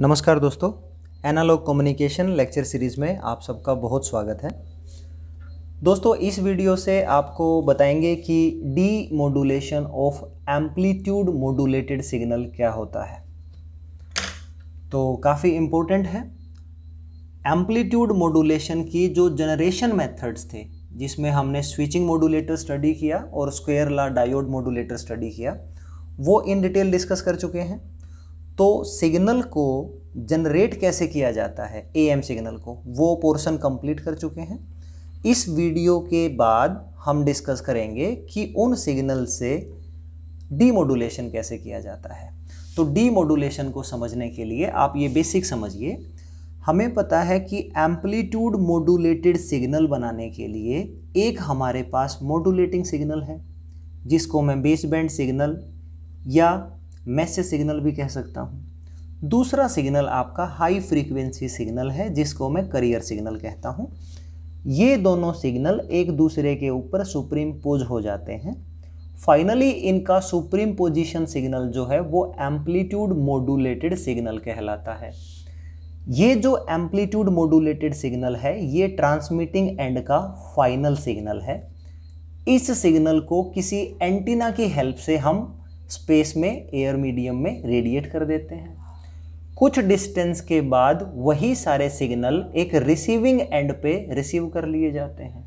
नमस्कार दोस्तों analogue communication lecture series में आप सबका बहुत स्वागत है दोस्तों इस वीडियो से आपको बताएंगे कि demodulation of amplitude modulated signal क्या होता है तो काफ़ी इम्पोर्टेंट है एम्पलीट्यूड मॉडुलेशन की जो जनरेशन मेथड्स थे जिसमें हमने स्विचिंग मोडुलेटर स्टडी किया और square law diode modulator study किया वो इन डिटेल डिस्कस कर चुके हैं तो सिग्नल को जनरेट कैसे किया जाता है एएम सिग्नल को वो पोर्शन कंप्लीट कर चुके हैं इस वीडियो के बाद हम डिस्कस करेंगे कि उन सिग्नल से डीमोडुलेशन कैसे किया जाता है तो डीमोडुलेशन को समझने के लिए आप ये बेसिक समझिए हमें पता है कि एम्पलीट्यूड मोडुलेटेड सिग्नल बनाने के लिए एक हमारे पास मोडुलेटिंग सिग्नल है जिसको मैं बेस बैंड सिग्नल या मैसेज सिग्नल भी कह सकता हूँ दूसरा सिग्नल आपका हाई फ्रीक्वेंसी सिग्नल है जिसको मैं करियर सिग्नल कहता हूँ ये दोनों सिग्नल एक दूसरे के ऊपर सुप्रीम पोज हो जाते हैं फाइनली इनका सुप्रीम पोजिशन सिग्नल जो है वो एम्पलीट्यूड मोडुलेटेड सिग्नल कहलाता है ये जो एम्पलीट्यूड मोडुलेटेड सिग्नल है ये ट्रांसमिटिंग एंड का फाइनल सिग्नल है इस सिग्नल को किसी एंटीना की हेल्प से हम स्पेस में एयर मीडियम में रेडिएट कर देते हैं कुछ डिस्टेंस के बाद वही सारे सिग्नल एक रिसीविंग एंड पे रिसीव कर लिए जाते हैं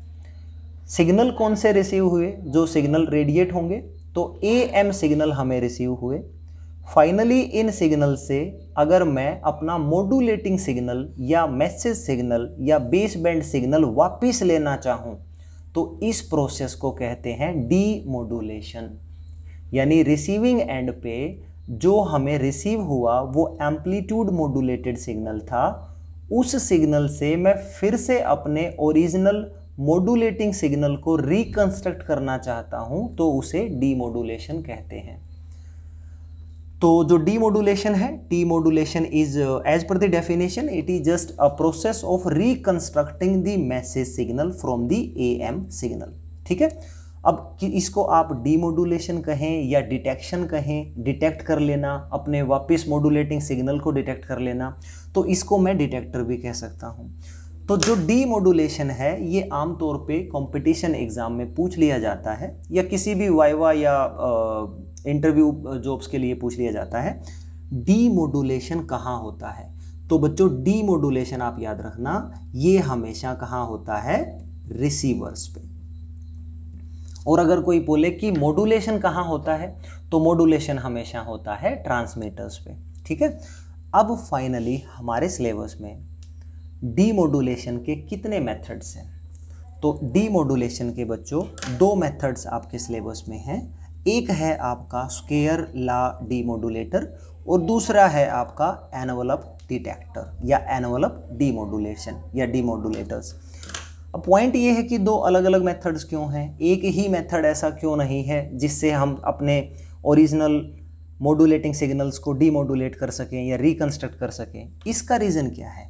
सिग्नल कौन से रिसीव हुए जो सिग्नल रेडिएट होंगे तो ए एम सिग्नल हमें रिसीव हुए फाइनली इन सिग्नल से अगर मैं अपना मोडुलेटिंग सिग्नल या मैसेज सिग्नल या बेस बैंड सिग्नल वापिस लेना चाहूँ तो इस प्रोसेस को कहते हैं डी मोडुलेशन यानी रिसीविंग एंड पे जो हमें रिसीव हुआ वो एम्पलीट्यूड मोडुलेटेड सिग्नल था उस सिग्नल से मैं फिर से अपने ओरिजिनल मोडुलेटिंग सिग्नल को रिकंस्ट्रक्ट करना चाहता हूं तो उसे मोडुलेशन कहते हैं तो जो मोडुलेशन है demodulation is as per the definition it is just a process of reconstructing the message signal from the M signal ठीक है अब कि इसको आप डीमोडुलेशन कहें या डिटेक्शन कहें डिटेक्ट कर लेना अपने वापस मोडुलेटिंग सिग्नल को डिटेक्ट कर लेना तो इसको मैं डिटेक्टर भी कह सकता हूँ तो जो डीमोडुलेशन है ये आमतौर पे कंपटीशन एग्ज़ाम में पूछ लिया जाता है या किसी भी वाइवा या इंटरव्यू जॉब्स के लिए पूछ लिया जाता है डीमोडुलेशन कहाँ होता है तो बच्चों डीमोडुलेशन आप याद रखना ये हमेशा कहाँ होता है रिसीवर्स पे और अगर कोई बोले कि मोडुलेशन कहाँ होता है तो मोडुलेशन हमेशा होता है ट्रांसमीटर्स पे ठीक है अब फाइनली हमारे सिलेबस में डी मोडुलेशन के कितने मेथड्स हैं तो डीमोडुलेशन के बच्चों दो मेथड्स आपके सिलेबस में हैं एक है आपका स्केयर ला डी डीमोडुलेटर और दूसरा है आपका एनवलप डिटेक्टर या एनवलप मोडुलेशन या डी मोडुलेटर्स अब पॉइंट ये है कि दो अलग अलग मेथड्स क्यों हैं एक ही मेथड ऐसा क्यों नहीं है जिससे हम अपने ओरिजिनल मॉडुलेटिंग सिग्नल्स को डीमोडुलेट कर सकें या रिकन्स्ट्रक्ट कर सकें इसका रीज़न क्या है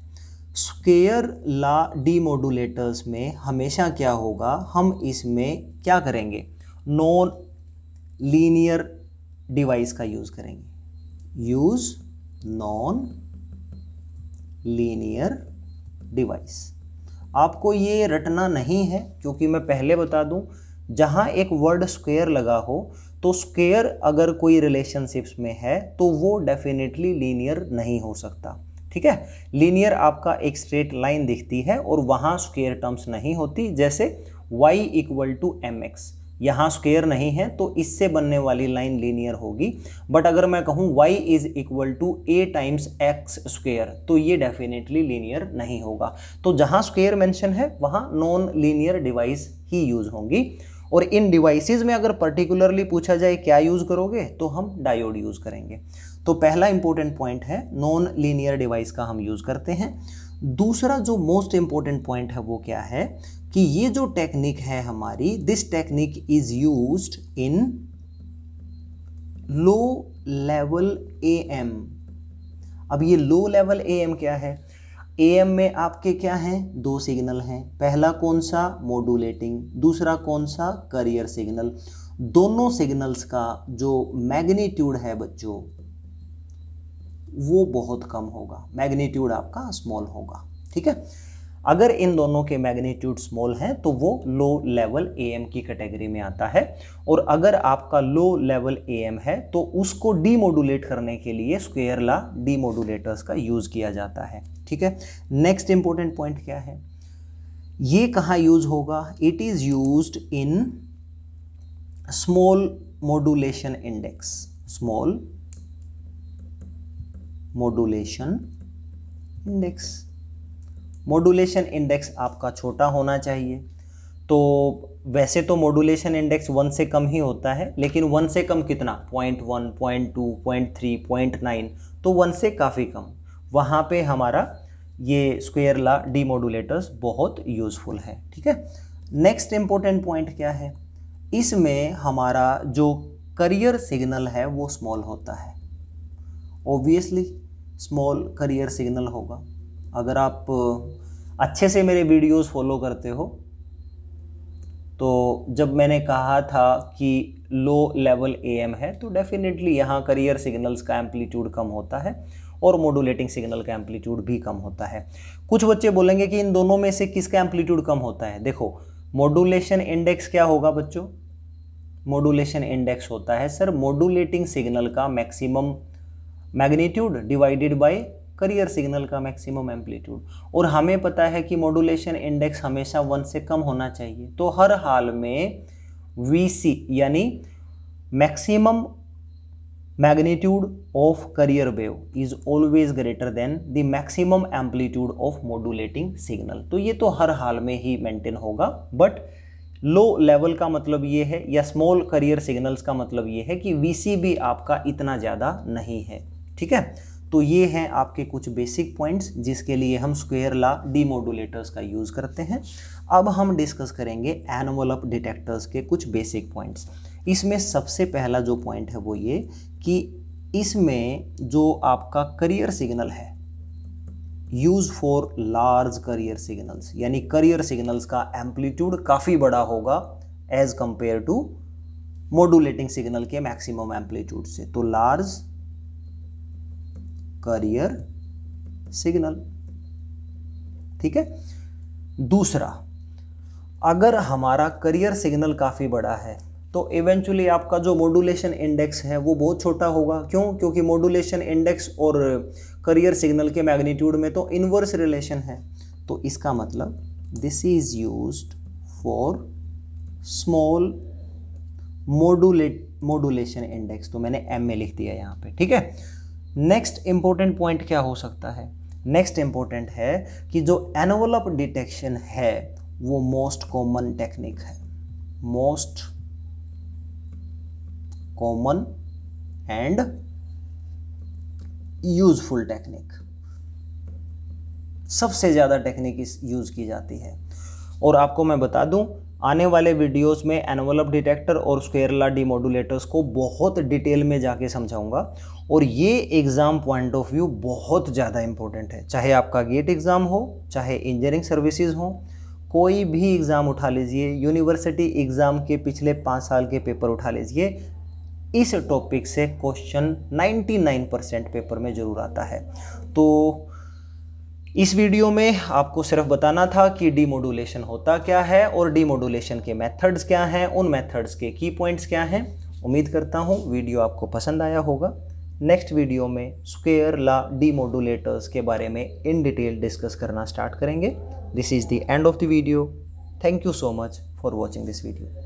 स्केयर ला डीमोडुलेटर्स में हमेशा क्या होगा हम इसमें क्या करेंगे नॉन लीनियर डिवाइस का यूज़ करेंगे यूज़ नॉन लीनियर डिवाइस आपको ये रटना नहीं है क्योंकि मैं पहले बता दूं जहाँ एक वर्ड स्क्वेयर लगा हो तो स्क्वेयर अगर कोई रिलेशनशिप्स में है तो वो डेफिनेटली लीनियर नहीं हो सकता ठीक है लीनियर आपका एक स्ट्रेट लाइन दिखती है और वहाँ स्क्वेयर टर्म्स नहीं होती जैसे y equal to M X यहाँ स्क्वेयर नहीं है तो इससे बनने वाली लाइन लीनियर होगी बट अगर मैं कहूँ y is equal to A times X square तो ये डेफिनेटली लीनियर नहीं होगा तो जहाँ स्क्वेयर मेंशन है वहाँ नॉन लीनियर डिवाइस ही यूज होंगी और इन डिवाइसेस में अगर पर्टिकुलरली पूछा जाए क्या यूज़ करोगे तो हम डायोड यूज़ करेंगे तो पहला इंपॉर्टेंट पॉइंट है नॉन लीनियर डिवाइस का हम यूज़ करते हैं दूसरा जो मोस्ट इंपॉर्टेंट पॉइंट है वो क्या है कि ये जो टेक्निक है हमारी this technique is use in low level A M अब ये लो लेवल ए एम क्या है ए एम में आपके क्या हैं दो सिग्नल हैं पहला कौन सा मोडुलेटिंग दूसरा कौन सा करियर सिग्नल दोनों सिग्नल्स का जो मैग्नीट्यूड है बच्चों वो बहुत कम होगा मैग्नीट्यूड आपका स्मॉल होगा ठीक है अगर इन दोनों के मैग्नीट्यूड स्मॉल हैं तो वो लो लेवल एम की कैटेगरी में आता है और अगर आपका लो लेवल एम है तो उसको डीमोडुलेट करने के लिए स्क्वेयर ला डीमोडुलेटर्स का यूज़ किया जाता है ठीक है नेक्स्ट इंपॉर्टेंट पॉइंट क्या है ये कहाँ यूज़ होगा it is use in small modulation index small modulation index modulation index आपका छोटा होना चाहिए तो वैसे तो मॉडुलेशन इंडेक्स वन से कम ही होता है लेकिन वन से कम कितना point one point two point three point nine तो वन से काफ़ी कम वहाँ पे हमारा ये स्क्वेयर ला डीमोडुलेटर्स बहुत यूज़फुल है ठीक है नेक्स्ट इम्पोर्टेंट पॉइंट क्या है इसमें हमारा जो करियर सिग्नल है वो स्मॉल होता है ओब्वियसली स्मॉल करियर सिग्नल होगा अगर आप अच्छे से मेरे वीडियोस फॉलो करते हो तो जब मैंने कहा था कि लो लेवल ए एम है तो डेफिनेटली यहाँ करियर सिग्नल्स का एम्पलीट्यूड कम होता है और मोडुलेटिंग सिग्नल का एम्पलीट्यूड भी कम होता है कुछ बच्चे बोलेंगे कि इन दोनों में से किसका एम्पलीट्यूड कम होता है देखो मोडुलेशन इंडेक्स क्या होगा बच्चों मोडुलेशन इंडेक्स होता है सर मोडुलेटिंग सिग्नल का maximum magnitude divided by carrier signal का मैक्सिमम एम्पलीट्यूड और हमें पता है कि मॉडुलेशन इंडेक्स हमेशा वन से कम होना चाहिए तो हर हाल में वी यानी maximum magnitude of carrier wave is always greater than the maximum amplitude of modulating signal तो ये तो हर हाल में ही मेंटेन होगा बट लो लेवल का मतलब ये है या स्मॉल करियर सिग्नल्स का मतलब ये है कि वी भी आपका इतना ज़्यादा नहीं है ठीक है तो ये हैं आपके कुछ बेसिक पॉइंट्स जिसके लिए हम स्क्वेयर ला डीमोडुलेटर्स का यूज़ करते हैं अब हम डिस्कस करेंगे एनवलप डिटेक्टर्स के कुछ बेसिक पॉइंट्स इसमें सबसे पहला जो पॉइंट है वो ये कि इसमें जो आपका करियर सिग्नल है use for large carrier signals यानी करियर सिग्नल्स का एम्पलीट्यूड काफ़ी बड़ा होगा as compare to modulating signal के मैक्सिमम एम्पलीट्यूड से तो लार्ज करियर सिग्नल ठीक है दूसरा अगर हमारा करियर सिग्नल काफ़ी बड़ा है तो इवेंचुअली आपका जो मोडुलेशन इंडेक्स है वो बहुत छोटा होगा क्यों क्योंकि मोडुलेशन इंडेक्स और करियर सिग्नल के मैग्नीट्यूड में तो इनवर्स रिलेशन है तो इसका मतलब this is use for small modulate modulation index तो मैंने एम में लिख दिया यहाँ पे ठीक है नेक्स्ट इम्पोर्टेंट पॉइंट क्या हो सकता है नेक्स्ट इम्पोर्टेंट है कि जो एनोवलप डिटेक्शन है वो मोस्ट कॉमन टेक्निक है most common and useful technique सबसे ज़्यादा टेक्निक इस यूज़ की जाती है और आपको मैं बता दूं आने वाले वीडियोस में एनवलप डिटेक्टर और स्क्वेरला डिमोडुलेटर्स को बहुत डिटेल में जाके समझाऊंगा और ये एग्ज़ाम पॉइंट ऑफ व्यू बहुत ज़्यादा इम्पोर्टेंट है चाहे आपका गेट एग्ज़ाम हो चाहे इंजीनियरिंग सर्विसेज हो कोई भी एग्ज़ाम उठा लीजिए यूनिवर्सिटी एग्ज़ाम के पिछले पाँच साल के पेपर उठा लीजिए इस टॉपिक से क्वेश्चन नाइन्टी परसेंट पेपर में ज़रूर आता है तो इस वीडियो में आपको सिर्फ बताना था कि डीमोडुलेशन होता क्या है और डीमोडुलेशन के मेथड्स क्या हैं उन मेथड्स के की पॉइंट्स क्या हैं उम्मीद करता हूँ वीडियो आपको पसंद आया होगा नेक्स्ट वीडियो में स्क्वेयर ला डीमोडुलेटर्स के बारे में इन डिटेल डिस्कस करना स्टार्ट करेंगे this is the end of the video thank you so much for watching this video